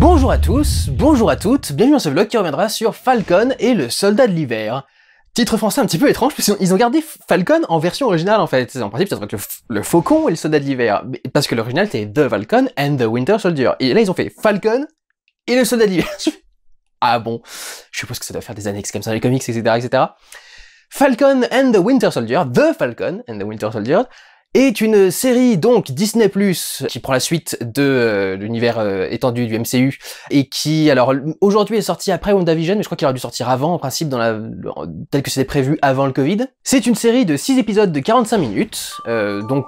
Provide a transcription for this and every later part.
Bonjour à tous, bonjour à toutes, bienvenue dans ce vlog qui reviendra sur Falcon et le soldat de l'hiver. Titre français un petit peu étrange, parce qu'ils ont gardé Falcon en version originale en fait. En principe, ça devrait être le, faucon et le soldat de l'hiver. Parce que l'original c'était The Falcon and the Winter Soldier. Et là, ils ont fait Falcon et le soldat de l'hiver. ah bon Je suppose que ça doit faire des annexes comme ça, les comics, etc. etc. Falcon and the Winter Soldier, The Falcon and the Winter Soldier, est une série donc Disney Plus qui prend la suite de euh, l'univers euh, étendu du MCU et qui alors aujourd'hui est sortie après WandaVision mais je crois qu'il aurait dû sortir avant en principe dans la tel que c'était prévu avant le Covid. C'est une série de 6 épisodes de 45 minutes euh, donc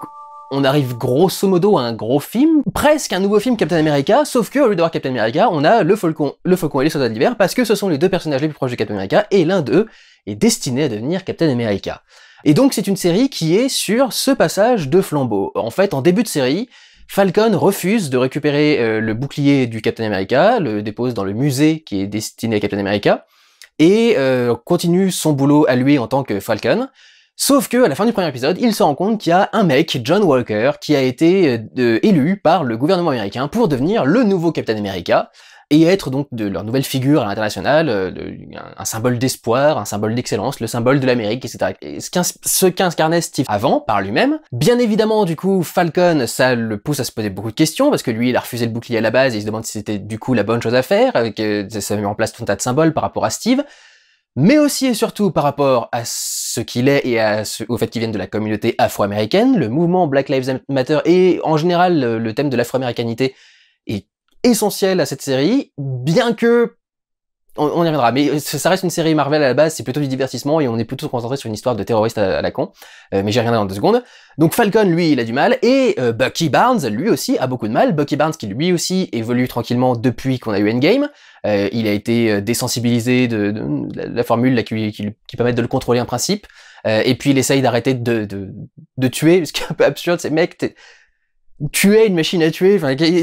on arrive grosso modo à un gros film, presque un nouveau film Captain America, sauf que au lieu d'avoir Captain America, on a le Falcon, le Falcon et les soldats d'hiver parce que ce sont les deux personnages les plus proches de Captain America et l'un d'eux est destiné à devenir Captain America. Et donc c'est une série qui est sur ce passage de flambeau. En fait, en début de série, Falcon refuse de récupérer euh, le bouclier du Captain America, le dépose dans le musée qui est destiné à Captain America, et euh, continue son boulot à lui en tant que Falcon. Sauf que à la fin du premier épisode, il se rend compte qu'il y a un mec, John Walker, qui a été euh, élu par le gouvernement américain pour devenir le nouveau Captain America et être donc de leur nouvelle figure à l'international, euh, un, symbole d'espoir, un symbole d'excellence, le symbole de l'Amérique, etc. ce qu'incarnait Steve avant, par lui-même. Bien évidemment, du coup, Falcon, ça le pousse à se poser beaucoup de questions, parce que lui, il a refusé le bouclier à la base, et il se demande si c'était du coup la bonne chose à faire, euh, que ça met en place tout un tas de symboles par rapport à Steve mais aussi et surtout par rapport à ce qu'il est et à ce, au fait qu'il vienne de la communauté afro-américaine, le mouvement Black Lives Matter et en général le thème de l'afro-américanité essentiel à cette série, bien que on, y reviendra, mais ça reste une série Marvel à la base, c'est plutôt du divertissement et on est plutôt concentré sur une histoire de terroriste à, la con, euh, mais j'y reviendrai dans deux secondes. Donc Falcon, lui, il a du mal, et euh, Bucky Barnes, lui aussi, a beaucoup de mal. Bucky Barnes qui, lui aussi, évolue tranquillement depuis qu'on a eu Endgame, euh, il a été euh, désensibilisé de, la, la, formule qui, qui, permet de le contrôler en principe, et puis il essaye d'arrêter de, de tuer, ce qui est un peu absurde, c'est mec, tu es une machine à tuer.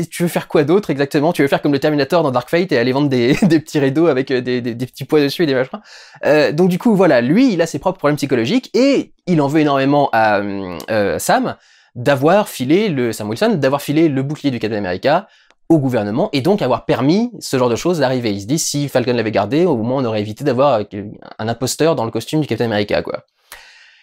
tu veux faire quoi d'autre exactement Tu veux faire comme le Terminator dans Dark Fate et aller vendre des, petits rideaux avec euh, des, petits poids dessus et des machins. Euh, donc du coup, voilà, lui, il a ses propres problèmes psychologiques et il en veut énormément à euh, Sam d'avoir filé le Sam Wilson, d'avoir filé le bouclier du Captain America au gouvernement et donc avoir permis ce genre de choses d'arriver. Il se dit si Falcon l'avait gardé, au moins on aurait évité d'avoir un imposteur dans le costume du Captain America, quoi.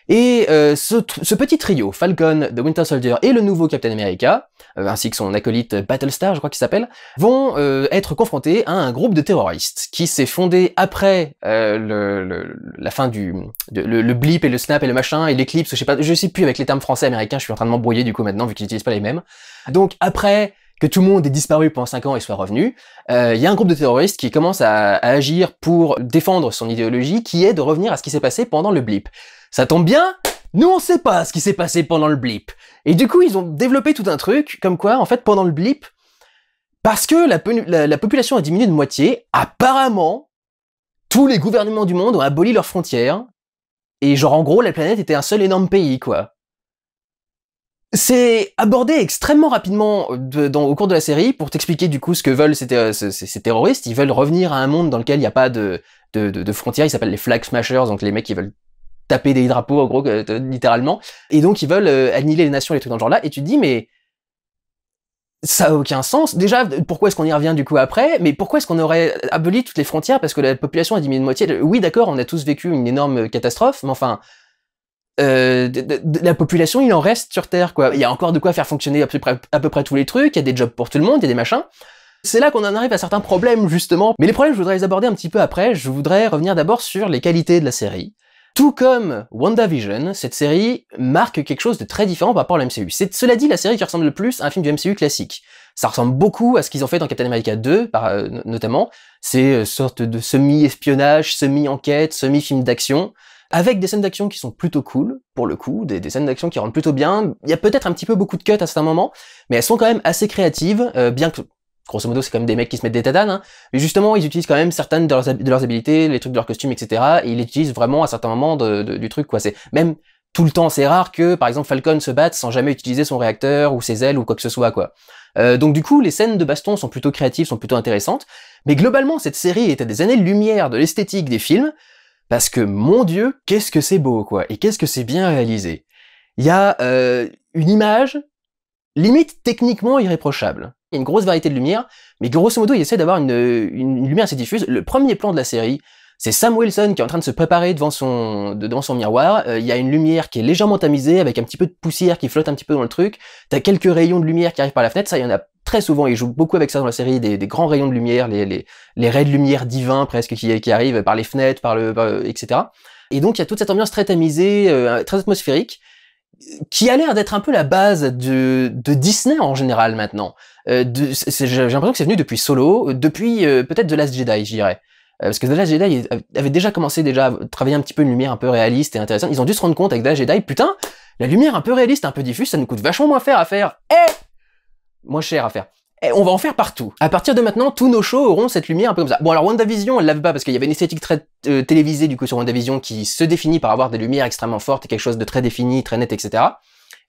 Et euh, ce, petit trio, Falcon, The Winter Soldier et le nouveau Captain America, euh, ainsi que son acolyte Battlestar, je crois qu'il s'appelle, vont euh, être confrontés à un groupe de terroristes qui s'est fondé après le, la fin du le, blip et le snap et le machin et l'éclipse, je sais pas, je sais plus avec les termes français américains, je suis en train de m'embrouiller du coup maintenant vu qu'ils n'utilisent pas les mêmes. Donc après que tout le monde ait disparu pendant 5 ans et soit revenu, il y a un groupe de terroristes qui commence à, agir pour défendre son idéologie, qui est de revenir à ce qui s'est passé pendant le blip. Ça tombe bien, nous on sait pas ce qui s'est passé pendant le blip. Et du coup, ils ont développé tout un truc, comme quoi, en fait, pendant le blip, parce que la, population a diminué de moitié, apparemment, tous les gouvernements du monde ont aboli leurs frontières, et genre en gros, la planète était un seul énorme pays, quoi. C'est abordé extrêmement rapidement au cours de la série pour t'expliquer du coup ce que veulent ces, terroristes. Ils veulent revenir à un monde dans lequel il n'y a pas de, de frontières. Ils s'appellent les flag smashers, donc les mecs qui veulent taper des drapeaux, en gros, euh, littéralement. Et donc, ils veulent euh, annihiler les nations, les trucs dans le genre-là. Et tu te dis, mais ça a aucun sens. Déjà, pourquoi est-ce qu'on y revient du coup après Mais pourquoi est-ce qu'on aurait aboli toutes les frontières parce que la population a diminué de moitié Oui, d'accord, on a tous vécu une énorme euh, catastrophe, mais enfin, euh, la population, il en reste sur Terre, quoi. Il y a encore de quoi faire fonctionner à peu près, à peu près tous les trucs, il y a des jobs pour tout le monde, il y a des machins. C'est là qu'on en arrive à certains problèmes, justement. Mais les problèmes, je voudrais les aborder un petit peu après. Je voudrais revenir d'abord sur les qualités de la série. Tout comme WandaVision, cette série marque quelque chose de très différent par rapport à la MCU. C'est cela dit la série qui ressemble le plus à un film du MCU classique. Ça ressemble beaucoup à ce qu'ils ont fait dans Captain America 2, par, euh, notamment. C'est euh, sorte de semi-espionnage, semi-enquête, semi-film d'action, avec des scènes d'action qui sont plutôt cool, pour le coup, des, scènes d'action qui rendent plutôt bien. Il y a peut-être un petit peu beaucoup de cuts à certains moments, mais elles sont quand même assez créatives, euh, bien que grosso modo, c'est quand même des mecs qui se mettent des tatanes, hein. mais justement, ils utilisent quand même certaines de leurs, de habilités, les trucs de leurs costumes, etc. Et ils utilisent vraiment à certains moments du truc, quoi. C'est même tout le temps, c'est rare que, par exemple, Falcon se batte sans jamais utiliser son réacteur ou ses ailes ou quoi que ce soit, quoi. Euh, donc du coup, les scènes de baston sont plutôt créatives, sont plutôt intéressantes, mais globalement, cette série est à des années-lumière de l'esthétique des films, parce que, mon dieu, qu'est-ce que c'est beau, quoi, et qu'est-ce que c'est bien réalisé. Il y a euh, une image limite techniquement irréprochable il y a une grosse variété de lumière, mais grosso modo, il essaie d'avoir une, lumière assez diffuse. Le premier plan de la série, c'est Sam Wilson qui est en train de se préparer devant son, devant son miroir. Euh, il y a une lumière qui est légèrement tamisée, avec un petit peu de poussière qui flotte un petit peu dans le truc. T'as quelques rayons de lumière qui arrivent par la fenêtre. Ça, il y en a très souvent. il joue beaucoup avec ça dans la série, des, grands rayons de lumière, les, les, raies de lumière divins presque qui, qui arrivent par les fenêtres, par le, euh, etc. Et donc, il y a toute cette ambiance très tamisée, euh, très atmosphérique, qui a l'air d'être un peu la base de, de Disney en général maintenant. Euh, j'ai l'impression que c'est venu depuis Solo, euh, depuis euh, peut-être The Last Jedi, j'irais. parce que The Last Jedi avait déjà commencé déjà à travailler un petit peu une lumière un peu réaliste et intéressante. Ils ont dû se rendre compte avec The Last Jedi, putain, la lumière un peu réaliste, un peu diffuse, ça nous coûte vachement moins cher à faire. Eh Moins cher à faire. Et eh, on va en faire partout. À partir de maintenant, tous nos shows auront cette lumière un peu comme ça. Bon, alors WandaVision, elle l'avait pas parce qu'il y avait une esthétique très télévisée du coup sur WandaVision qui se définit par avoir des lumières extrêmement fortes et quelque chose de très défini, très net, etc.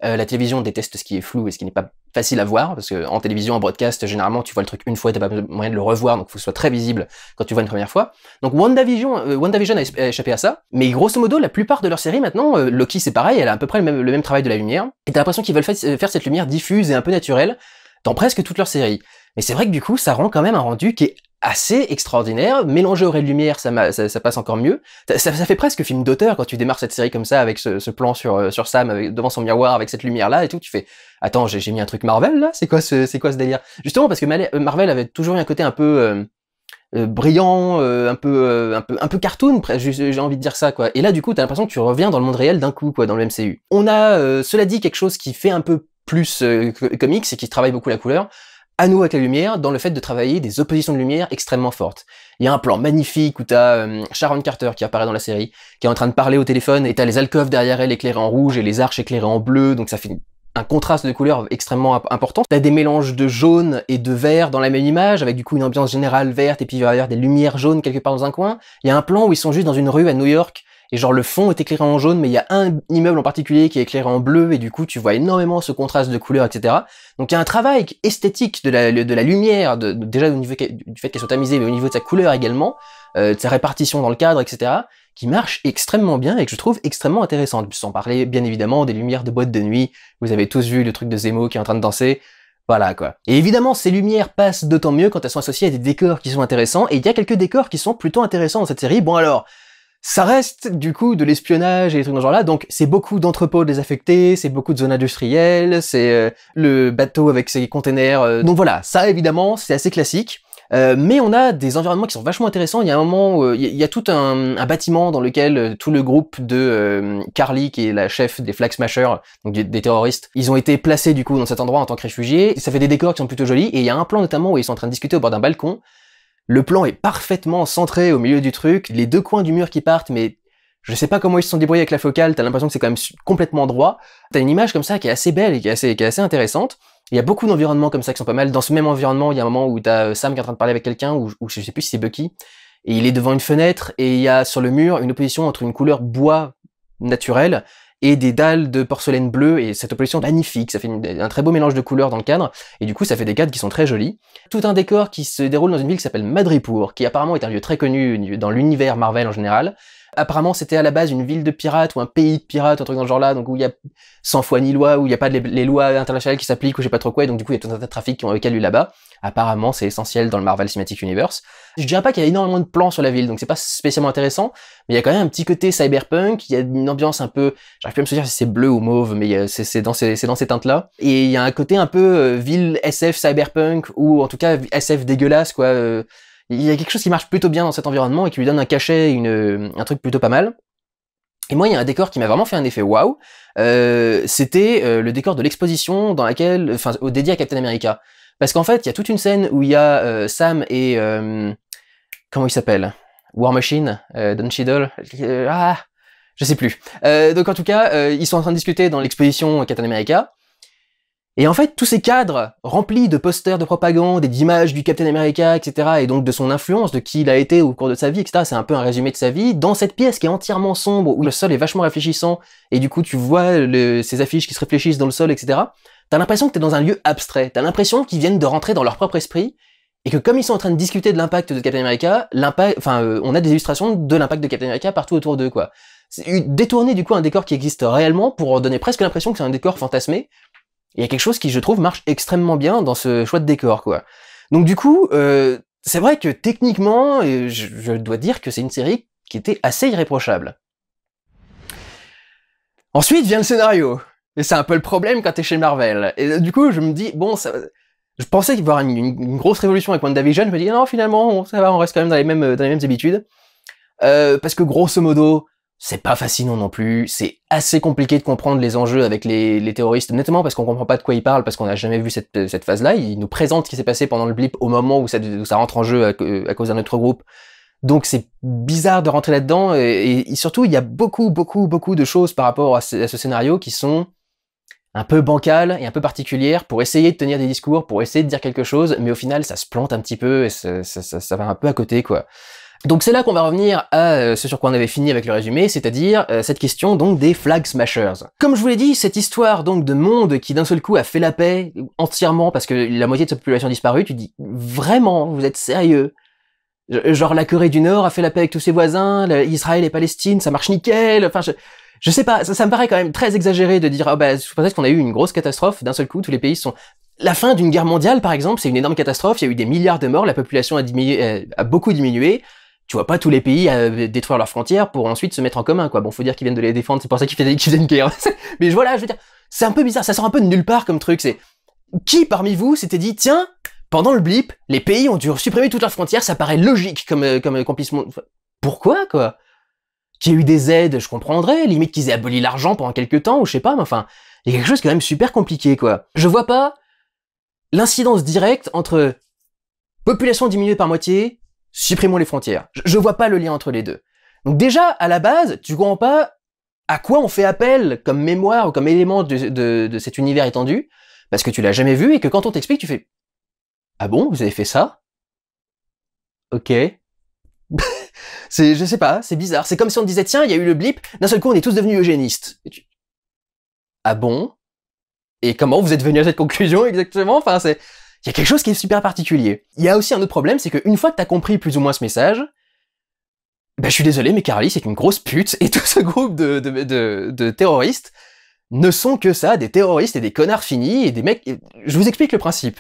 Euh, la télévision déteste ce qui est flou et ce qui n'est pas facile à voir, parce qu'en télévision, en broadcast, généralement, tu vois le truc une fois, tu t'as pas moyen de le revoir, donc il faut que ce soit très visible quand tu vois une première fois. Donc WandaVision, euh, WandaVision a, échappé à ça, mais grosso modo, la plupart de leurs séries maintenant, euh, Loki c'est pareil, elle a à peu près le même, le même travail de la lumière, et t'as l'impression qu'ils veulent faire cette lumière diffuse et un peu naturelle dans presque toutes leurs séries. Mais c'est vrai que du coup, ça rend quand même un rendu qui est assez extraordinaire. Mélangé aurait de lumière, ça, passe encore mieux. Ça, fait presque film d'auteur quand tu démarres cette série comme ça, avec ce, plan sur, euh, sur Sam devant son miroir, avec cette lumière-là et tout. Tu fais, attends, j'ai mis un truc Marvel là C'est quoi, ce, quoi ce délire Justement parce que euh, Marvel avait toujours eu un côté un peu... Euh, brillant, un peu, un un peu cartoon, j'ai envie de dire ça quoi. Et là du coup, t'as l'impression que tu reviens dans le monde réel d'un coup quoi, dans le MCU. On a, cela dit, quelque chose qui fait un peu plus comics et qui travaille beaucoup la couleur à nous avec la lumière dans le fait de travailler des oppositions de lumière extrêmement fortes. Il y a un plan magnifique où t'as euh, Sharon Carter qui apparaît dans la série, qui est en train de parler au téléphone et t'as les alcoves derrière elle éclairées en rouge et les arches éclairées en bleu, donc ça fait un contraste de couleurs extrêmement important. T'as des mélanges de jaune et de vert dans la même image, avec du coup une ambiance générale verte et puis il y des lumières jaunes quelque part dans un coin. Il y a un plan où ils sont juste dans une rue à New York et genre le fond est éclairé en jaune, mais il y a un immeuble en particulier qui est éclairé en bleu, et du coup tu vois énormément ce contraste de couleurs, etc. Donc il y a un travail esthétique de la, lumière, déjà au niveau du fait qu'elle soit tamisée, mais au niveau de sa couleur également, euh, de sa répartition dans le cadre, etc., qui marche extrêmement bien et que je trouve extrêmement intéressante. Sans parler bien évidemment des lumières de boîte de nuit, vous avez tous vu le truc de Zemo qui est en train de danser, voilà quoi. Et évidemment, ces lumières passent d'autant mieux quand elles sont associées à des décors qui sont intéressants, et il y a quelques décors qui sont plutôt intéressants dans cette série. Bon alors, ça reste du coup de l'espionnage et des trucs dans ce genre-là, donc c'est beaucoup d'entrepôts désaffectés, c'est beaucoup de zones industrielles, c'est euh, le bateau avec ses containers. Euh. donc voilà, ça évidemment c'est assez classique. Euh, mais on a des environnements qui sont vachement intéressants. Il y a un moment, où, il y, a tout un, bâtiment dans lequel tout le groupe de Carly, qui est la chef des Flag donc des, des, terroristes, ils ont été placés du coup dans cet endroit en tant que réfugiés. Ça fait des décors qui sont plutôt jolis. Et il y a un plan notamment où ils sont en train de discuter au bord d'un balcon le plan est parfaitement centré au milieu du truc, les deux coins du mur qui partent, mais je sais pas comment ils se sont débrouillés avec la focale, t'as l'impression que c'est quand même complètement droit. T'as une image comme ça qui est assez belle et qui est assez, intéressante. Il y a beaucoup d'environnements comme ça qui sont pas mal. Dans ce même environnement, il y a un moment où t'as euh, Sam qui est en train de parler avec quelqu'un, ou, ou, je sais plus si c'est Bucky, et il est devant une fenêtre, et il y a sur le mur une opposition entre une couleur bois naturelle et des dalles de porcelaine bleue, et cette opposition magnifique, ça fait un très beau mélange de couleurs dans le cadre, et du coup ça fait des cadres qui sont très jolis. Tout un décor qui se déroule dans une ville qui s'appelle Madripour, qui apparemment est un lieu très connu dans l'univers Marvel en général, Apparemment, c'était à la base une ville de pirates ou un pays de pirates, un truc dans le genre-là, donc où il y a 100 fois ni loi, où il n'y a pas les, les, lois internationales qui s'appliquent, ou je pas trop quoi, et donc du coup, il y a tout un tas de trafic qui ont euh, eu là-bas. Apparemment, c'est essentiel dans le Marvel Cinematic Universe. Je dirais pas qu'il y a énormément de plans sur la ville, donc c'est pas spécialement intéressant, mais il y a quand même un petit côté cyberpunk, il y a une ambiance un peu, j'arrive plus à me souvenir si c'est bleu ou mauve, mais c'est dans ces, dans ces teintes-là. Et il y a un côté un peu euh, ville SF cyberpunk, ou en tout cas SF dégueulasse, quoi. Euh, il y a quelque chose qui marche plutôt bien dans cet environnement et qui lui donne un cachet, une, un truc plutôt pas mal. Et moi, il y a un décor qui m'a vraiment fait un effet waouh. Euh, c'était euh, le décor de l'exposition dans laquelle, enfin, au dédié à Captain America. Parce qu'en fait, il y a toute une scène où il y a euh, Sam et comment il s'appelle War Machine, Don Cheadle. ah, je sais plus. donc en tout cas, ils sont en train de discuter dans l'exposition Captain America. Et en fait, tous ces cadres remplis de posters de propagande et d'images du Captain America, etc., et donc de son influence, de qui il a été au cours de sa vie, etc., c'est un peu un résumé de sa vie, dans cette pièce qui est entièrement sombre, où le sol est vachement réfléchissant, et du coup tu vois ces affiches qui se réfléchissent dans le sol, etc., t'as l'impression que t'es dans un lieu abstrait, t'as l'impression qu'ils viennent de rentrer dans leur propre esprit, et que comme ils sont en train de discuter de l'impact de Captain America, l'impact, enfin, euh, on a des illustrations de l'impact de Captain America partout autour d'eux, quoi. Détourner du coup un décor qui existe réellement pour donner presque l'impression que c'est un décor fantasmé, il y a quelque chose qui, je trouve, marche extrêmement bien dans ce choix de décor, quoi. Donc du coup, euh, c'est vrai que techniquement, je, dois dire que c'est une série qui était assez irréprochable. Ensuite vient le scénario. Et c'est un peu le problème quand t'es chez Marvel. Et euh, du coup, je me dis, bon, ça, je pensais qu'il y une, grosse révolution avec WandaVision, je me dis non finalement ça va, on reste quand même dans les mêmes, euh, dans les mêmes habitudes. parce que grosso modo, c'est pas fascinant non plus, c'est assez compliqué de comprendre les enjeux avec les, terroristes, nettement parce qu'on comprend pas de quoi ils parlent, parce qu'on n'a jamais vu cette, phase-là, ils nous présentent ce qui s'est passé pendant le blip au moment où ça, rentre en jeu à, cause d'un autre groupe. Donc c'est bizarre de rentrer là-dedans, et, surtout il y a beaucoup, beaucoup, beaucoup de choses par rapport à ce, scénario qui sont un peu bancales et un peu particulières pour essayer de tenir des discours, pour essayer de dire quelque chose, mais au final ça se plante un petit peu et ça, ça va un peu à côté quoi. Donc c'est là qu'on va revenir à euh, ce sur quoi on avait fini avec le résumé, c'est-à-dire euh, cette question donc des flag smashers. Comme je vous l'ai dit, cette histoire donc de monde qui d'un seul coup a fait la paix entièrement parce que la moitié de sa population a disparu, tu dis vraiment, vous êtes sérieux Genre la Corée du Nord a fait la paix avec tous ses voisins, Israël et Palestine, ça marche nickel, enfin je... sais pas, ça, me paraît quand même très exagéré de dire oh bah peut-être qu'on a eu une grosse catastrophe d'un seul coup, tous les pays sont la fin d'une guerre mondiale par exemple, c'est une énorme catastrophe, il y a eu des milliards de morts, la population a diminué, euh, a beaucoup diminué, tu vois pas tous les pays euh, détruire leurs frontières pour ensuite se mettre en commun, quoi. Bon, faut dire qu'ils viennent de les défendre, c'est pour ça qu'ils faisaient, une guerre. Mais voilà, je veux dire, c'est un peu bizarre, ça sort un peu de nulle part comme truc. C'est qui parmi vous s'était dit, tiens, pendant le blip, les pays ont dû supprimer toutes leurs frontières, ça paraît logique comme euh, comme accomplissement. Euh, pourquoi, quoi Qu'il y ait eu des aides, je comprendrais. Limite qu'ils aient aboli l'argent pendant quelques temps, ou je sais pas. Mais enfin, il y a quelque chose quand même super compliqué, quoi. Je vois pas l'incidence directe entre population diminuée par moitié, Supprimons les frontières. Je, vois pas le lien entre les deux. Donc déjà, à la base, tu comprends pas à quoi on fait appel comme mémoire ou comme élément de, cet univers étendu, parce que tu l'as jamais vu et que quand on t'explique, tu fais Ah bon, vous avez fait ça Ok. c'est, je sais pas, c'est bizarre. C'est comme si on disait Tiens, il y a eu le blip, d'un seul coup, on est tous devenus eugénistes. Ah bon Et comment vous êtes venu à cette conclusion exactement Enfin, c'est il y a quelque chose qui est super particulier. Il y a aussi un autre problème, c'est qu'une fois que t'as compris plus ou moins ce message, bah je suis désolé, mais Carly c'est une grosse pute, et tout ce groupe de, de, de, terroristes ne sont que ça, des terroristes et des connards finis, et des mecs... je vous explique le principe.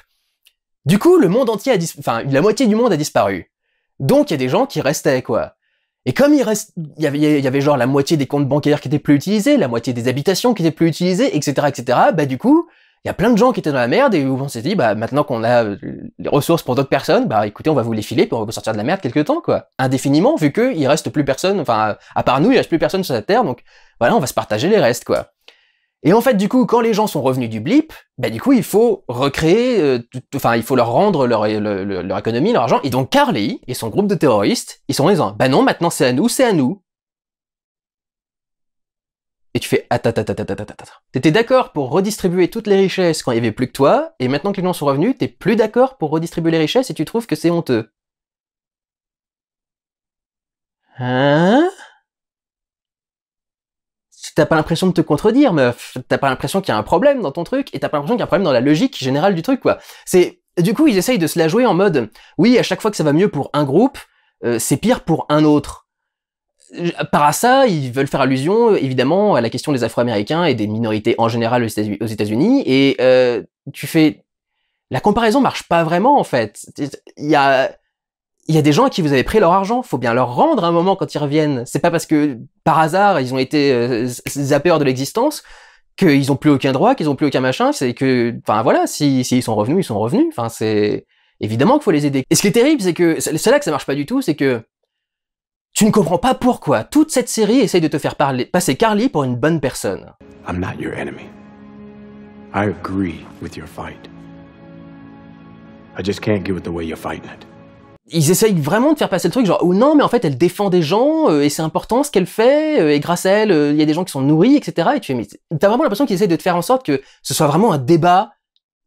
Du coup, le monde entier a dis... enfin, la moitié du monde a disparu. Donc il y a des gens qui restaient, quoi. Et comme il reste, il y, avait, genre la moitié des comptes bancaires qui étaient plus utilisés, la moitié des habitations qui étaient plus utilisées, etc., etc., bah du coup, il y a plein de gens qui étaient dans la merde et où on s'est dit, bah, maintenant qu'on a euh, les ressources pour d'autres personnes, bah, écoutez, on va vous les filer pour on sortir de la merde quelque temps, quoi. Indéfiniment, vu qu'il reste plus personne, enfin, à part nous, il reste plus personne sur la Terre, donc voilà, on va se partager les restes, quoi. Et en fait, du coup, quand les gens sont revenus du blip, bah, du coup, il faut recréer, euh, enfin, il faut leur rendre leur, économie, leur argent. Et donc, Carly et son groupe de terroristes, ils sont les uns. Bah non, maintenant c'est à nous, c'est à nous et tu fais T'étais d'accord pour redistribuer toutes les richesses quand il y avait plus que toi, et maintenant que les gens sont revenus, t'es plus d'accord pour redistribuer les richesses et tu trouves que c'est honteux. Hein T'as pas l'impression de te contredire, meuf. T'as pas l'impression qu'il y a un problème dans ton truc, et t'as pas l'impression qu'il y a un problème dans la logique générale du truc, quoi. C'est du coup ils essayent de se la jouer en mode oui à chaque fois que ça va mieux pour un groupe, euh, c'est pire pour un autre par ça, ils veulent faire allusion évidemment à la question des Afro-Américains et des minorités en général aux États-Unis. Et euh, tu fais la comparaison marche pas vraiment en fait. Il y a il y a des gens qui vous avez pris leur argent, faut bien leur rendre un moment quand ils reviennent. C'est pas parce que par hasard ils ont été euh, zappeurs de l'existence qu'ils ont plus aucun droit, qu'ils ont plus aucun machin. C'est que enfin voilà, s'ils si, ils sont revenus, ils sont revenus. Enfin c'est évidemment qu'il faut les aider. Et ce qui est terrible, c'est que c'est là que ça marche pas du tout, c'est que tu ne comprends pas pourquoi toute cette série essaye de te faire passer Carly pour une bonne personne. ils essayent vraiment de faire passer le truc, genre, ou non, mais en fait, elle défend des gens, euh, et c'est important ce qu'elle fait, euh, et grâce à elle, euh, il y a des gens qui sont nourris, etc. Et tu fais, mais t'as vraiment l'impression qu'ils essayent de te faire en sorte que ce soit vraiment un débat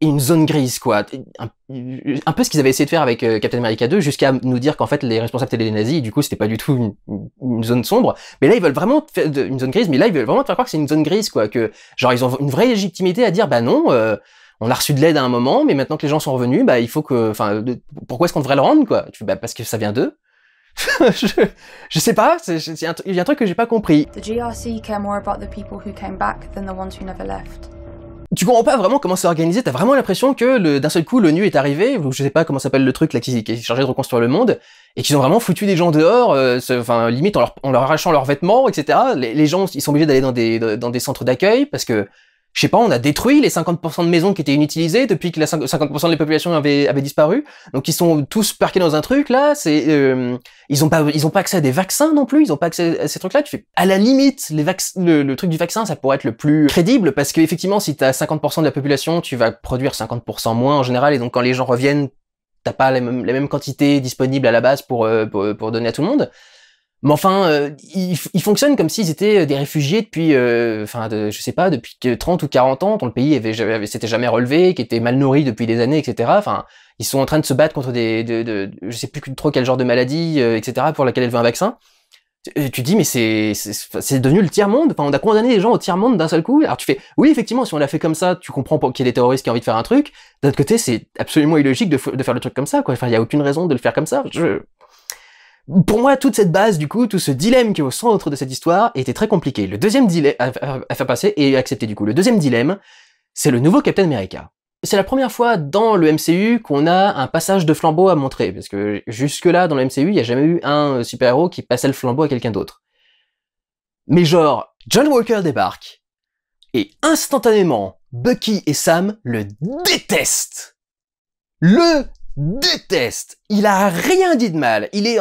une zone grise, quoi. Un, peu ce qu'ils avaient essayé de faire avec euh, Captain America 2, jusqu'à nous dire qu'en fait, les responsables étaient des nazis, du coup, c'était pas du tout une, zone sombre. Mais là, ils veulent vraiment faire une zone grise, mais là, ils veulent vraiment faire croire que c'est une zone grise, quoi. Que, genre, ils ont une vraie légitimité à dire, bah non, euh, on a reçu de l'aide à un moment, mais maintenant que les gens sont revenus, bah, il faut que, enfin, pourquoi est-ce qu'on devrait le rendre, quoi? Tu, bah, parce que ça vient d'eux. je, sais pas, il y a un truc que j'ai pas compris. The GRC care more about the people who came back than the ones who never left tu comprends pas vraiment comment c'est organisé, t'as vraiment l'impression que d'un seul coup le nu est arrivé, je sais pas comment s'appelle le truc là qui, est chargé de reconstruire le monde, et qu'ils ont vraiment foutu des gens dehors, euh, enfin limite en leur, en arrachant leurs vêtements, etc. Les, les gens ils sont obligés d'aller dans des, dans des centres d'accueil parce que je sais pas, on a détruit les 50% de maisons qui étaient inutilisées depuis que 50% de la population avait, disparu. Donc ils sont tous parqués dans un truc là. C'est euh, ils ont pas ils ont pas accès à des vaccins non plus. Ils ont pas accès à ces trucs-là. Tu fais à la limite les le, le, truc du vaccin ça pourrait être le plus crédible parce qu'effectivement si t'as 50% de la population tu vas produire 50% moins en général et donc quand les gens reviennent t'as pas la même, quantité disponible à la base euh, pour, pour donner à tout le monde. Mais enfin, euh, ils, fonctionnent comme s'ils étaient euh, des réfugiés depuis, euh, enfin, je sais pas, depuis 30 ou 40 ans, dont le pays avait, avait s'était jamais relevé, qui était mal nourri depuis des années, etc. Enfin, ils sont en train de se battre contre des, je sais plus trop quel genre de maladie, etc. Pour laquelle elle veut un vaccin. tu dis mais c'est c'est devenu le tiers monde. Enfin, on a condamné les gens au tiers monde d'un seul coup. Alors tu fais oui effectivement si on l'a fait comme ça, tu comprends qu'il y a des terroristes qui ont envie de faire un truc. D'un autre côté, c'est absolument illogique de, faire le truc comme ça. Quoi. Enfin, il y a aucune raison de le faire comme ça. Je pour moi, toute cette base, du coup, tout ce dilemme qui est au centre de cette histoire était très compliqué. Le deuxième dilemme à, faire passer et accepter, du coup, le deuxième dilemme, c'est le nouveau Captain America. C'est la première fois dans le MCU qu'on a un passage de flambeau à montrer, parce que jusque-là, dans le MCU, il n'y a jamais eu un euh, super-héros qui passait le flambeau à quelqu'un d'autre. Mais genre, John Walker débarque, et instantanément, Bucky et Sam le détestent. Le déteste. Il a rien dit de mal. Il est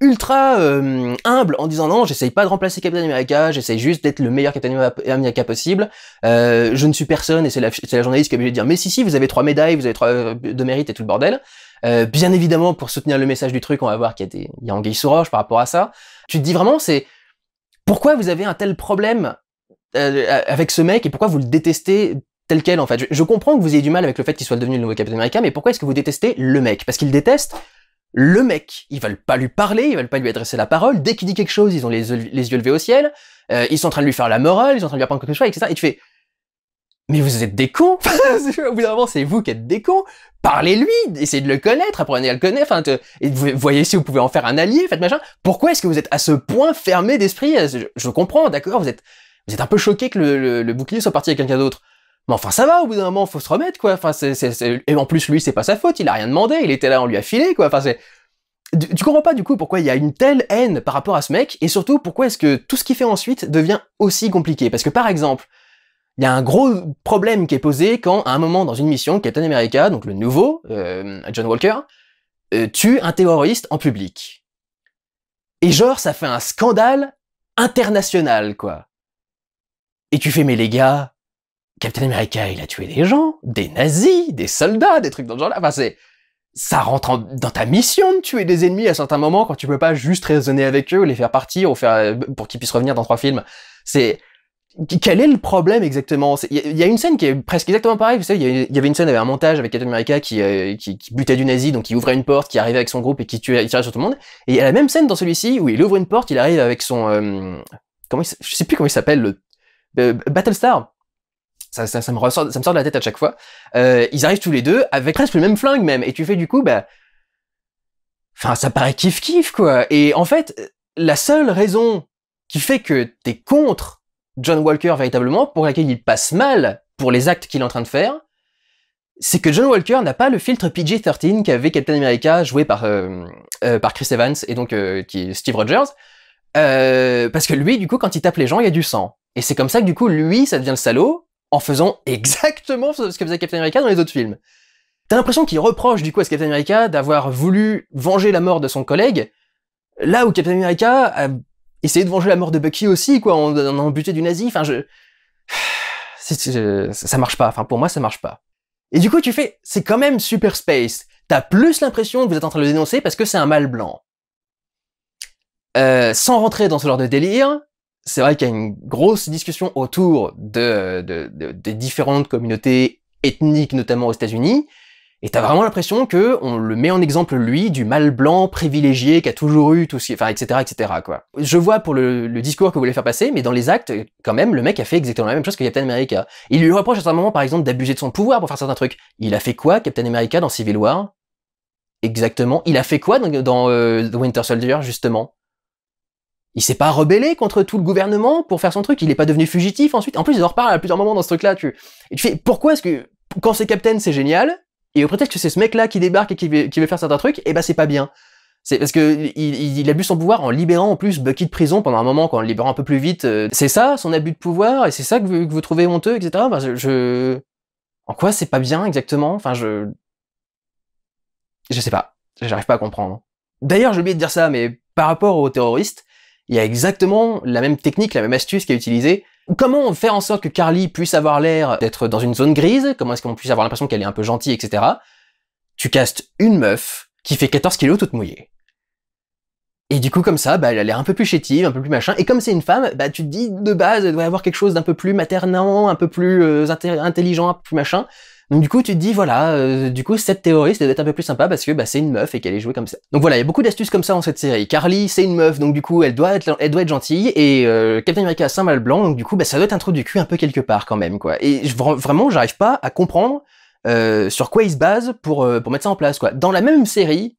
ultra euh, humble en disant non, j'essaye pas de remplacer Captain America, j'essaye juste d'être le meilleur Captain America possible. Euh, je ne suis personne et c'est la, journaliste qui est obligée de dire mais si si, vous avez trois médailles, vous avez trois euh, de mérite et tout le bordel. bien évidemment, pour soutenir le message du truc, on va voir qu'il y a des, il par rapport à ça. Tu te dis vraiment, c'est pourquoi vous avez un tel problème avec ce mec et pourquoi vous le détestez tel quel en fait. Je, comprends que vous ayez du mal avec le fait qu'il soit devenu le nouveau capitaine américain, mais pourquoi est-ce que vous détestez le mec Parce qu'il déteste le mec. Ils veulent pas lui parler, ils veulent pas lui adresser la parole. Dès qu'il dit quelque chose, ils ont les, yeux levés au ciel. Euh, ils sont en train de lui faire la morale, ils sont en train de lui apprendre quelque chose, etc. Et tu fais, mais vous êtes des cons Au bout d'un moment, c'est vous qui êtes des cons Parlez-lui, essayez de le connaître, apprenez à le connaître, enfin, voyez si vous pouvez en faire un allié, faites machin. Pourquoi est-ce que vous êtes à ce point fermé d'esprit euh, je, comprends, d'accord, vous êtes, vous êtes un peu choqué que le bouclier soit parti avec quelqu'un d'autre. Mais enfin, ça va, au bout d'un moment, faut se remettre, quoi. Enfin, c'est, Et en plus, lui, c'est pas sa faute, il a rien demandé, il était là, on lui a filé, quoi. Enfin, c'est... Tu, comprends pas, du coup, pourquoi il y a une telle haine par rapport à ce mec, et surtout, pourquoi est-ce que tout ce qu'il fait ensuite devient aussi compliqué Parce que, par exemple, il y a un gros problème qui est posé quand, à un moment, dans une mission, Captain America, donc le nouveau, euh, John Walker, euh, tue un terroriste en public. Et genre, ça fait un scandale international, quoi. Et tu fais, mais les gars, Captain America, il a tué des gens, des nazis, des soldats, des trucs dans le genre-là. Enfin, c'est, ça rentre dans ta mission de tuer des ennemis à certains moments quand tu peux pas juste raisonner avec eux, ou les faire partir ou faire pour qu'ils puissent revenir dans trois films. C'est quel est le problème exactement Il y, a une scène qui est presque exactement pareille. Vous savez, il y, avait une scène avec un montage avec Captain America euh, qui, butait du nazi, donc il ouvrait une porte, qui arrivait avec son groupe et qui tuait, tirait sur tout le monde. Et il y a la même scène dans celui-ci où il ouvre une porte, il arrive avec son euh, comment je sais plus comment il s'appelle le euh, Battlestar ça, ça, me ressort, ça me sort de la tête à chaque fois. Euh, ils arrivent tous les deux avec presque le même flingue même, et tu fais du coup, bah, enfin, ça paraît kiff kiff quoi. Et en fait, la seule raison qui fait que t'es contre John Walker véritablement, pour laquelle il passe mal pour les actes qu'il est en train de faire, c'est que John Walker n'a pas le filtre PG-13 qu'avait Captain America joué par euh, euh par Chris Evans et donc euh, qui Steve Rogers, euh, parce que lui, du coup, quand il tape les gens, il y a du sang. Et c'est comme ça que du coup, lui, ça devient le salaud, en faisant exactement ce que faisait Captain America dans les autres films. T'as l'impression qu'il reproche du coup à Captain America d'avoir voulu venger la mort de son collègue, là où Captain America a essayé de venger la mort de Bucky aussi, quoi, en, en, buté du nazi, enfin je... Ça marche pas, enfin pour moi ça marche pas. Et du coup tu fais, c'est quand même Super Space, t'as plus l'impression que vous êtes en train de le dénoncer parce que c'est un mal blanc. Euh, sans rentrer dans ce genre de délire, c'est vrai qu'il y a une grosse discussion autour de, des différentes communautés ethniques, notamment aux États-Unis, et t'as vraiment l'impression que on le met en exemple lui du mal blanc privilégié qui a toujours eu tout ce, enfin etc etc quoi. Je vois pour le, discours que vous voulez faire passer, mais dans les actes quand même le mec a fait exactement la même chose que Captain America. Il lui reproche à certain moment, par exemple d'abuser de son pouvoir pour faire certains trucs. Il a fait quoi Captain America dans Civil War Exactement. Il a fait quoi dans, dans The euh, Winter Soldier justement il s'est pas rebellé contre tout le gouvernement pour faire son truc, il est pas devenu fugitif ensuite. En plus, il en reparlent à plusieurs moments dans ce truc-là. Tu... Et tu fais, pourquoi est-ce que, quand c'est Captain, c'est génial, et au prétexte que c'est ce mec-là qui débarque et qui veut, faire certains trucs, et eh ben c'est pas bien. C'est parce que il, abuse son pouvoir en libérant en plus Bucky de prison pendant un moment, quand en le libérant un peu plus vite. Euh, c'est ça, son abus de pouvoir, et c'est ça que vous, trouvez honteux, etc. je, En quoi c'est pas bien exactement Enfin, je... Je sais pas. J'arrive pas à comprendre. D'ailleurs, j'ai oublié de dire ça, mais par rapport aux terroristes, il y a exactement la même technique, la même astuce qui est utilisée. Comment faire en sorte que Carly puisse avoir l'air d'être dans une zone grise Comment est-ce qu'on puisse avoir l'impression qu'elle est un peu gentille, etc. Tu castes une meuf qui fait 14 kilos toute mouillée. Et du coup, comme ça, bah, elle a l'air un peu plus chétive, un peu plus machin. Et comme c'est une femme, bah, tu te dis, de base, elle doit avoir quelque chose d'un peu plus maternant, un peu plus euh, intelligent, un peu plus machin. Donc du coup, tu te dis, voilà, euh, du coup, cette théorie, doit être un peu plus sympa parce que bah, c'est une meuf et qu'elle est jouée comme ça. Donc voilà, il y a beaucoup d'astuces comme ça dans cette série. Carly, c'est une meuf, donc du coup, elle doit être, gentille, et euh, Captain America a Saint-Mal blanc, donc du coup, bah, ça doit être un trou du cul un peu quelque part quand même, quoi. Et vraiment, j'arrive pas à comprendre euh, sur quoi ils se basent pour, pour mettre ça en place, quoi. Dans la même série,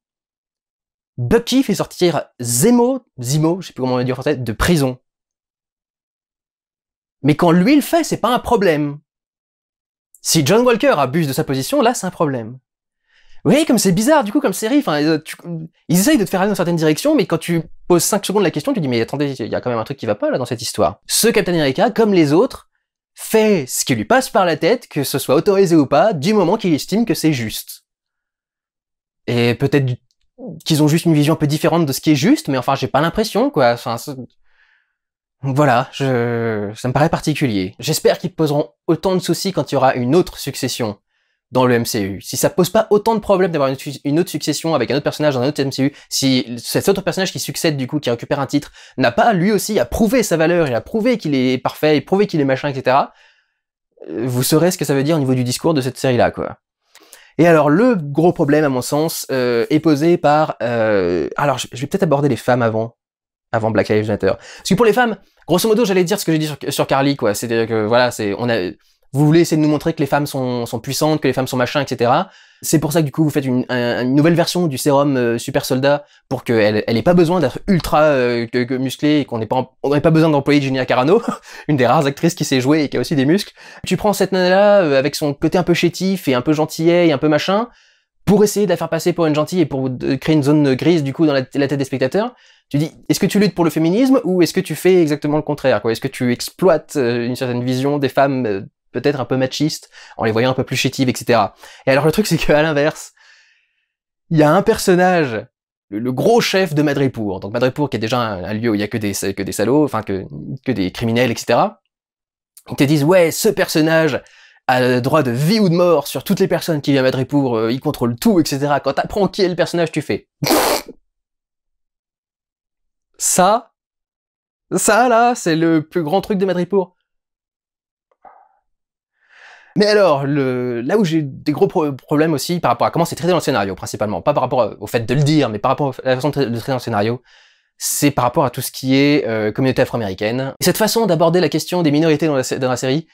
Bucky fait sortir Zemo, Zemo, je sais plus comment on dit en français, de prison. Mais quand lui le fait, c'est pas un problème. Si John Walker abuse de sa position, là, c'est un problème. Vous voyez comme c'est bizarre, du coup, comme série, enfin, euh, ils essayent de te faire aller dans certaines directions, mais quand tu poses 5 secondes la question, tu dis, mais attendez, il y a quand même un truc qui va pas, là, dans cette histoire. Ce Captain America, comme les autres, fait ce qui lui passe par la tête, que ce soit autorisé ou pas, du moment qu'il estime que c'est juste. Et peut-être qu'ils ont juste une vision un peu différente de ce qui est juste, mais enfin, j'ai pas l'impression, quoi. Voilà, je... ça me paraît particulier. J'espère qu'ils poseront autant de soucis quand il y aura une autre succession dans le MCU. Si ça pose pas autant de problèmes d'avoir une, autre succession avec un autre personnage dans un autre MCU, si cet autre personnage qui succède du coup, qui récupère un titre, n'a pas lui aussi à prouver sa valeur, il à prouver qu'il est parfait, il prouver qu'il est machin, etc., euh, vous saurez ce que ça veut dire au niveau du discours de cette série-là, quoi. Et alors le gros problème à mon sens euh, est posé par... Euh, alors je vais peut-être aborder les femmes avant, avant Black Lives Matter. Parce que pour les femmes, grosso modo, j'allais dire ce que j'ai dit sur, Carly, quoi. C'est-à-dire que voilà, c'est on a, vous voulez essayer de nous montrer que les femmes sont, puissantes, que les femmes sont machins, etc. C'est pour ça que du coup vous faites une, nouvelle version du sérum euh, super soldat pour qu'elle elle ait pas besoin d'être ultra euh, que, musclée et qu'on n'ait pas pas besoin d'employer Julia Carano, une des rares actrices qui sait jouer et qui a aussi des muscles. Tu prends cette nana là euh, avec son côté un peu chétif et un peu gentillet et un peu machin pour essayer de la faire passer pour une gentille et pour créer une zone grise du coup dans la tête des spectateurs tu dis, est-ce que tu luttes pour le féminisme ou est-ce que tu fais exactement le contraire Est-ce que tu exploites euh, une certaine vision des femmes euh, peut-être un peu machiste, en les voyant un peu plus chétives, etc. Et alors le truc c'est qu'à l'inverse, il y a un personnage, le, gros chef de Madripour, donc Madripour qui est déjà un, lieu où il y a que des, que des salauds, enfin que, des criminels, etc. Ils te disent, ouais, ce personnage, a le droit de vie ou de mort sur toutes les personnes qui viennent à Madripour, euh, il contrôle tout, etc. Quand t'apprends qui est le personnage, tu fais. Ça, ça là, c'est le plus grand truc de Madripour. Mais alors, là où j'ai des gros problèmes aussi par rapport à comment c'est traité dans le scénario, principalement, pas par rapport au fait de le dire, mais par rapport à la façon de traiter dans le scénario, c'est par rapport à tout ce qui est euh, communauté afro-américaine. Cette façon d'aborder la question des minorités dans la, série,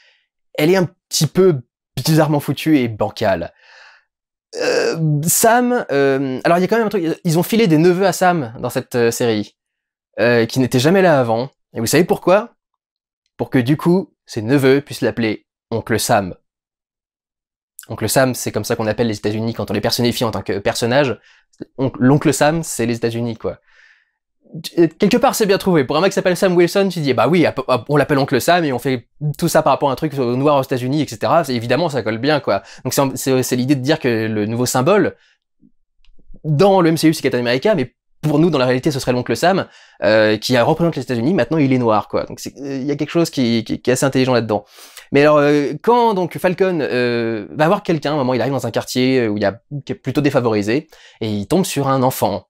elle est un petit peu bizarrement foutue et bancale. Euh, Sam, euh, alors il y a quand même un truc, ils ont filé des neveux à Sam dans cette série. Euh, qui n'était jamais là avant. Et vous savez pourquoi Pour que du coup, ses neveux puissent l'appeler Oncle Sam. Oncle Sam, c'est comme ça qu'on appelle les États-Unis quand on les personnifie en tant que personnage. L'oncle Sam, c'est les États-Unis, quoi. Quelque part, c'est bien trouvé. Pour un mec qui s'appelle Sam Wilson, tu dis, bah oui, on l'appelle Oncle Sam et on fait tout ça par rapport à un truc noir aux États-Unis, etc. Évidemment, ça colle bien, quoi. Donc c'est l'idée de dire que le nouveau symbole, dans le MCU, c'est Captain America, mais pour nous dans la réalité ce serait l'oncle Sam euh, qui représente les États-Unis maintenant il est noir quoi donc euh, il y a quelque chose qui, est assez intelligent là-dedans mais alors euh, quand donc Falcon euh, va voir quelqu'un un moment il arrive dans un quartier où il y a qui est plutôt défavorisé et il tombe sur un enfant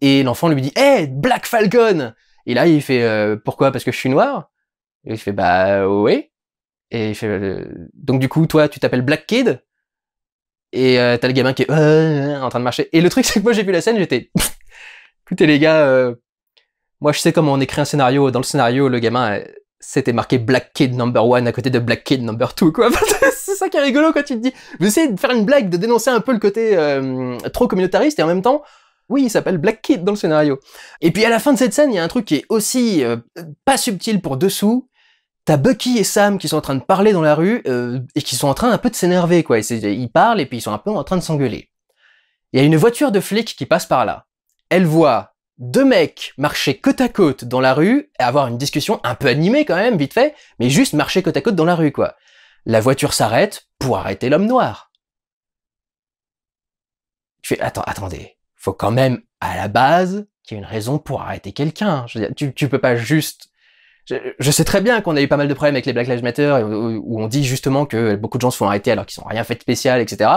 et l'enfant lui dit hey Black Falcon et là il fait pourquoi parce que je suis noir et il fait bah oui et il fait donc du coup toi tu t'appelles Black Kid et t'as le gamin qui est en train de marcher et le truc c'est que moi j'ai vu la scène j'étais écoutez les gars, euh, moi je sais comment on écrit un scénario. Dans le scénario, le gamin, euh, c'était marqué Black Kid Number One à côté de Black Kid Number Two, quoi. c'est ça qui est rigolo quand tu te dis, vous essayez de faire une blague, de dénoncer un peu le côté euh, trop communautariste et en même temps, oui, il s'appelle Black Kid dans le scénario. Et puis à la fin de cette scène, il y a un truc qui est aussi pas subtil pour dessous. T'as Bucky et Sam qui sont en train de parler dans la rue et qui sont en train un peu de s'énerver, quoi. Ils parlent et puis ils sont un peu en train de s'engueuler. Il y a une voiture de flic qui passe par là elle voit deux mecs marcher côte à côte dans la rue et avoir une discussion un peu animée quand même, vite fait, mais juste marcher côte à côte dans la rue, quoi. La voiture s'arrête pour arrêter l'homme noir. Tu fais, attends, attendez, faut quand même, à la base, qu'il y ait une raison pour arrêter quelqu'un. tu, peux pas juste je, sais très bien qu'on a eu pas mal de problèmes avec les Black Lives Matter où, où on dit justement que beaucoup de gens se font arrêter alors qu'ils n'ont rien fait de spécial, etc.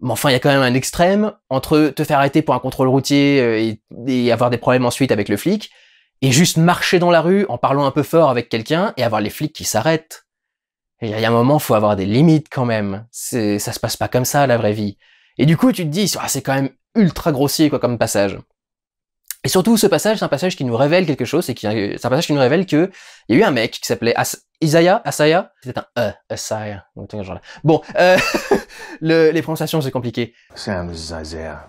Mais enfin, il y a quand même un extrême entre te faire arrêter pour un contrôle routier euh, et, avoir des problèmes ensuite avec le flic, et juste marcher dans la rue en parlant un peu fort avec quelqu'un et avoir les flics qui s'arrêtent. Il y a un moment, faut avoir des limites quand même. ça se passe pas comme ça la vraie vie. Et du coup, tu te dis, ah, c'est quand même ultra grossier quoi comme passage. Et surtout, ce passage, c'est un passage qui nous révèle quelque chose, et c'est un passage qui nous révèle que il y a eu un mec qui s'appelait Isaiah, Asaya, c'était un E, euh, Asaya, Bon, euh, le, les prononciations, c'est compliqué. Sam Isaiah,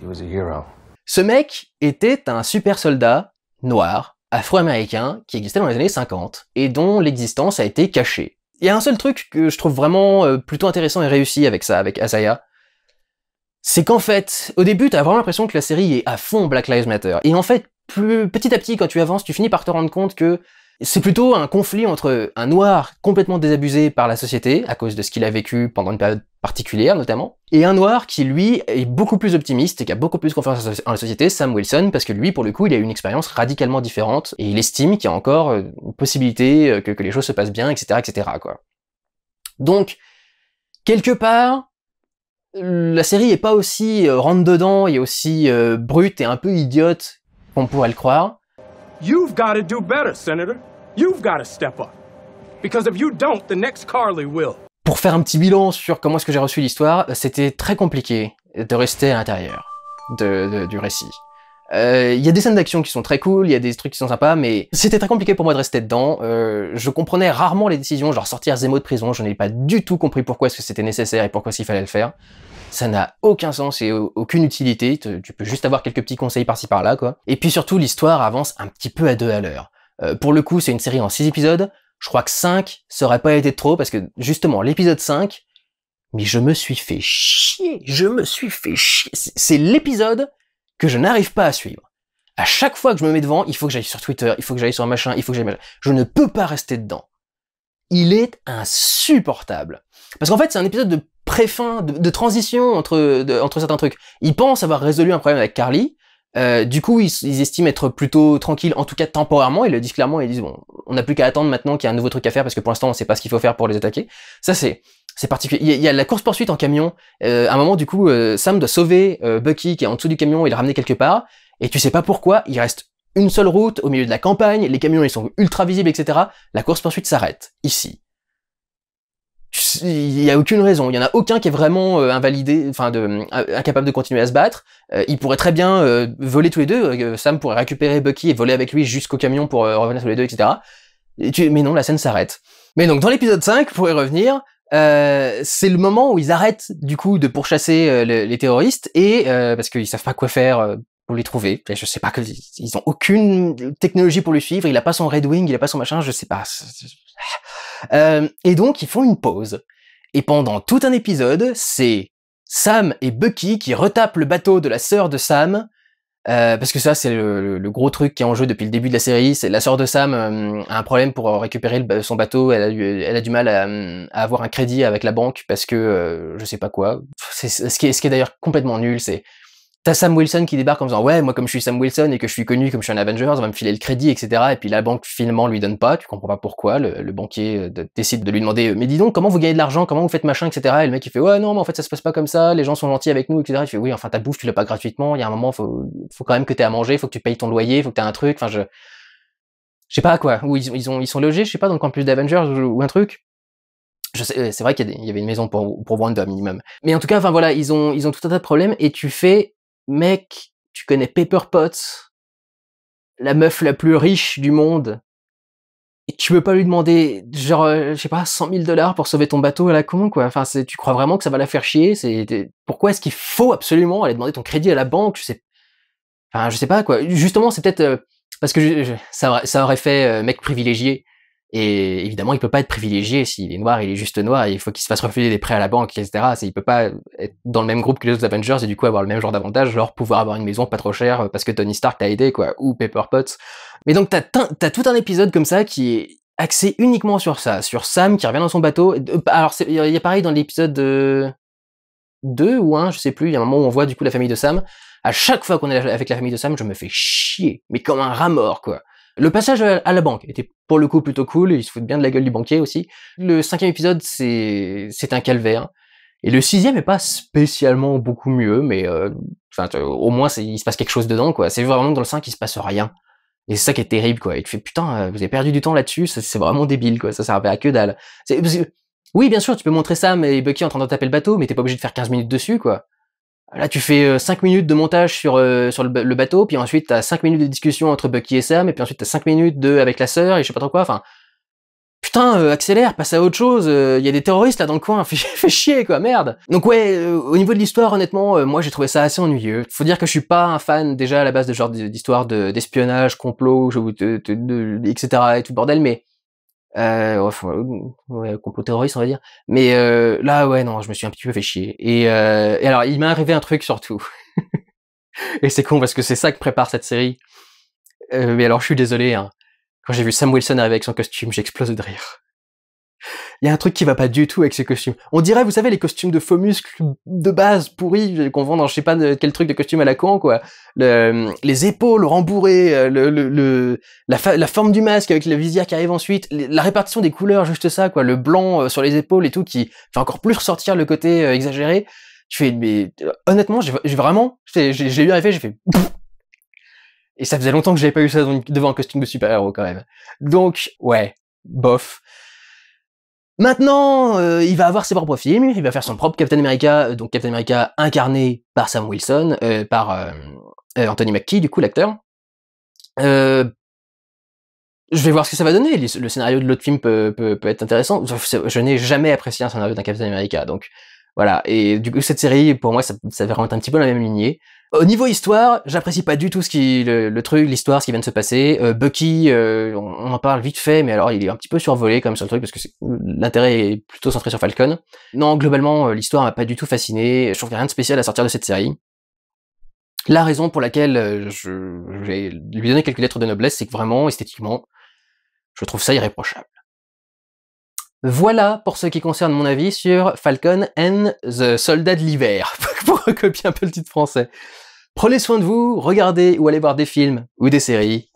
he was a hero. Ce mec était un super soldat noir, afro-américain, qui existait dans les années 50, et dont l'existence a été cachée. Il y a un seul truc que je trouve vraiment euh, plutôt intéressant et réussi avec ça, avec Asaya, c'est qu'en fait, au début, t'as vraiment l'impression que la série est à fond Black Lives Matter. Et en fait, petit à petit, quand tu avances, tu finis par te rendre compte que c'est plutôt un conflit entre un noir complètement désabusé par la société, à cause de ce qu'il a vécu pendant une période particulière notamment, et un noir qui lui est beaucoup plus optimiste et qui a beaucoup plus confiance en la société, Sam Wilson, parce que lui pour le coup il a une expérience radicalement différente et il estime qu'il y a encore euh, possibilité euh, que, les choses se passent bien, etc. etc. Quoi. Donc, quelque part, la série est pas aussi euh, rentre dedans et aussi brute et un peu idiote qu'on pourrait le croire. You've got do better, Senator. Carly Pour faire un petit bilan sur comment est-ce que j'ai reçu l'histoire, bah, c'était très compliqué de rester à l'intérieur du récit. Euh, il y a des scènes d'action qui sont très cool, il y a des trucs qui sont sympas, mais c'était très compliqué pour moi de rester dedans. Euh, je comprenais rarement les décisions, genre sortir Zemo de prison, je n'ai pas du tout compris pourquoi est-ce que c'était nécessaire et pourquoi s'il fallait le faire. Ça n'a aucun sens et aucune utilité, tu peux juste avoir quelques petits conseils par-ci par-là, quoi. Et puis surtout, l'histoire avance un petit peu à deux à l'heure. Euh, pour le coup, c'est une série en 6 épisodes. Je crois que 5, serait pas été trop, parce que justement, l'épisode 5, mais je me suis fait chier, je me suis fait chier. C'est l'épisode que je n'arrive pas à suivre. À chaque fois que je me mets devant, il faut que j'aille sur Twitter, il faut que j'aille sur un machin, il faut que j'aille Je ne peux pas rester dedans. Il est insupportable. Parce qu'en fait, c'est un épisode de préfin, de, de transition entre, entre certains trucs. Il pense avoir résolu un problème avec Carly, euh, du coup, ils, estiment être plutôt tranquilles, en tout cas temporairement. Ils le disent clairement. Ils disent bon, on n'a plus qu'à attendre maintenant qu'il y a un nouveau truc à faire parce que pour l'instant, on ne sait pas ce qu'il faut faire pour les attaquer. Ça, c'est c'est particulier. Il y, a, la course poursuite en camion. Euh, à un moment, du coup, euh, Sam doit sauver Bucky qui est en dessous du camion et le ramener quelque part. Et tu sais pas pourquoi, il reste une seule route au milieu de la campagne. Les camions, ils sont ultra visibles, etc. La course poursuite s'arrête ici il n'y a aucune raison. Il y en a aucun qui est vraiment euh, invalidé, enfin, de, euh, incapable de continuer à se battre. Euh, il ils pourraient très bien voler tous les deux. Sam pourrait récupérer Bucky et voler avec lui jusqu'au camion pour revenir tous les deux, etc. mais non, la scène s'arrête. Mais donc, dans l'épisode 5, pour y revenir, c'est le moment où ils arrêtent, du coup, de pourchasser les, terroristes et, parce qu'ils savent pas quoi faire pour les trouver. Je sais pas que, ils ont aucune technologie pour le suivre. Il a pas son Red Wing, il a pas son machin, je sais pas. Euh, et donc, ils font une pause. Et pendant tout un épisode, c'est Sam et Bucky qui retapent le bateau de la sœur de Sam, euh, parce que ça, c'est le, gros truc qui est en jeu depuis le début de la série. C'est la sœur de Sam euh, a un problème pour récupérer son bateau. Elle a, du mal à, avoir un crédit avec la banque parce que je sais pas quoi. C'est, ce qui est d'ailleurs complètement nul, c'est T'as Sam Wilson qui débarque en disant ouais moi comme je suis Sam Wilson et que je suis connu comme je suis un Avengers on va me filer le crédit etc et puis la banque finalement lui donne pas tu comprends pas pourquoi le, banquier euh, décide de lui demander euh, mais dis donc comment vous gagnez de l'argent comment vous faites machin etc et le mec il fait ouais non mais en fait ça se passe pas comme ça les gens sont gentils avec nous etc il fait oui enfin ta bouffe tu l'as pas gratuitement il y a un moment faut faut quand même que t'aies à manger faut que tu payes ton loyer faut que t'aies un truc enfin je je sais pas quoi où ils, ont ils sont logés je sais pas dans le campus d'Avengers ou, un truc euh, c'est vrai qu'il y, avait une maison pour, pour minimum. Mais en tout cas, enfin voilà, ils ont, ils ont tout un tas de problèmes et tu fais mec, tu connais Pepper Potts, la meuf la plus riche du monde, et tu veux pas lui demander, genre, euh, je sais pas, 100 000 dollars pour sauver ton bateau à la con, quoi. Enfin, tu crois vraiment que ça va la faire chier C'est Pourquoi est-ce qu'il faut absolument aller demander ton crédit à la banque Je sais, enfin, je sais pas, quoi. Justement, c'est peut-être euh, parce que ça, aurait fait euh, mec privilégié. Et évidemment, il peut pas être privilégié. S'il est noir, il est juste noir. il faut qu'il se fasse refuser des prêts à la banque, etc. Il peut pas être dans le même groupe que les autres Avengers et du coup avoir le même genre d'avantage, genre pouvoir avoir une maison pas trop chère euh, parce que Tony Stark t'a aidé, quoi, ou Pepper Potts. Mais donc t'as as tout un épisode comme ça qui est axé uniquement sur ça, sur Sam qui revient dans son bateau. Euh, alors il y a pareil dans l'épisode 2 euh, ou 1, je sais plus. Il y a un moment où on voit du coup la famille de Sam. À chaque fois qu'on est avec la famille de Sam, je me fais chier, mais comme un rat mort, quoi. Le passage à la banque était pour le coup plutôt cool, il se foutent bien de la gueule du banquier aussi. Le cinquième épisode, c'est c'est un calvaire. Et le sixième est pas spécialement beaucoup mieux, mais euh, enfin, au moins il se passe quelque chose dedans, quoi. C'est vraiment dans le 5, il se passe rien. Et c'est ça qui est terrible, quoi. Il tu fais putain, euh, vous avez perdu du temps là-dessus, c'est vraiment débile, quoi. Ça sert à que dalle. Oui, bien sûr, tu peux montrer Sam et Bucky en train de taper le bateau, mais t'es pas obligé de faire 15 minutes dessus, quoi. Là, tu fais 5 euh, minutes de montage sur, euh, sur le, bateau, puis ensuite, t'as 5 minutes de discussion entre Bucky et Sam, et puis ensuite, t'as 5 minutes de, avec la sœur, et je sais pas trop quoi, enfin... Putain, euh, accélère, passe à autre chose, il y a des terroristes là dans le coin, fais, chier quoi, merde Donc ouais, au niveau de l'histoire, honnêtement, moi j'ai trouvé ça assez ennuyeux. Faut dire que je suis pas un fan déjà à la base de genre d'histoire d'espionnage, complot, je, etc. et tout bordel, mais euh, enfin, euh, ouais, complot terroriste on va dire mais euh, là ouais non je me suis un petit peu fait chier et, euh, et alors il m'est arrivé un truc surtout et c'est con parce que c'est ça que prépare cette série euh, mais alors je suis désolé hein. quand j'ai vu Sam Wilson arriver avec son costume j'explose de rire il y a un truc qui va pas du tout avec ces costumes. On dirait, vous savez, les costumes de faux muscles de base pourris euh, qu'on vend dans je sais pas quel truc de costume à la con, quoi. Euh, les épaules rembourrées, euh, le, la, forme du masque avec le visière qui arrive ensuite, la répartition des couleurs, juste ça, quoi. Le blanc sur les épaules et tout qui fait encore plus ressortir le côté exagéré. Je fais, mais honnêtement, j'ai vraiment, j'ai eu rêve j'ai fait. Et ça faisait longtemps que j'avais pas eu ça devant un costume de super-héros quand même. Donc, ouais, bof. Maintenant, euh, il va avoir ses propres films, il va faire son propre Captain America, euh, donc Captain America incarné par Sam Wilson, euh, par Anthony Mackie, du coup, l'acteur. je vais voir ce que ça va donner. Le scénario de l'autre film peut, être intéressant. Je n'ai jamais apprécié un scénario d'un Captain America, donc voilà. Et du coup, cette série, pour moi, ça, va remonter un petit peu dans la même lignée. Au niveau histoire, j'apprécie pas du tout ce qui, le, truc, l'histoire, ce qui vient de se passer. Euh, Bucky, euh, on, en parle vite fait, mais alors il est un petit peu survolé même sur le truc parce que l'intérêt est plutôt centré sur Falcon. Non, globalement, euh, l'histoire m'a pas du tout fasciné. Je trouve qu'il a rien de spécial à sortir de cette série. La raison pour laquelle je, je vais lui donner quelques lettres de noblesse, c'est que vraiment, esthétiquement, je trouve ça irréprochable. Voilà pour ce qui concerne mon avis sur Falcon and the Soldat de l'hiver, pour recopier un peu le titre français. Prenez soin de vous, regardez ou allez voir des films ou des séries.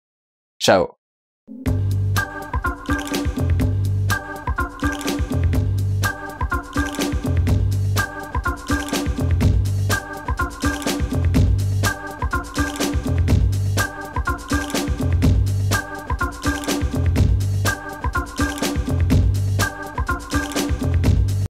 Ciao